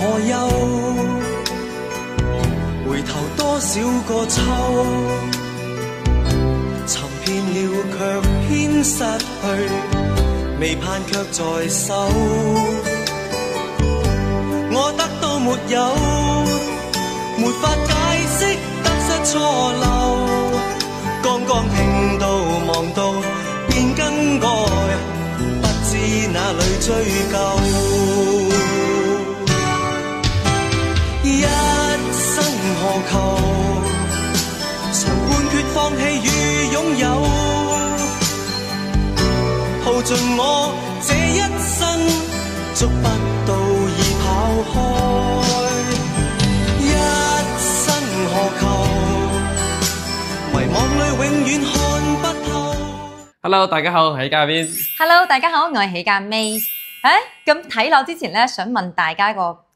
何忧？回头多少个秋，寻遍了却偏失去，未盼却在手。我得到没有？没法解释得失错漏。刚刚听到望到，便更改，不知哪里追究。放弃与拥有，耗尽我这一生，捉不到已跑开，一生何求？迷惘里永远看不透。Hello，大家好，我喜嘉边。Hello，大家好，我系喜嘉 May。诶、咁睇楼之前呢，想问大家个。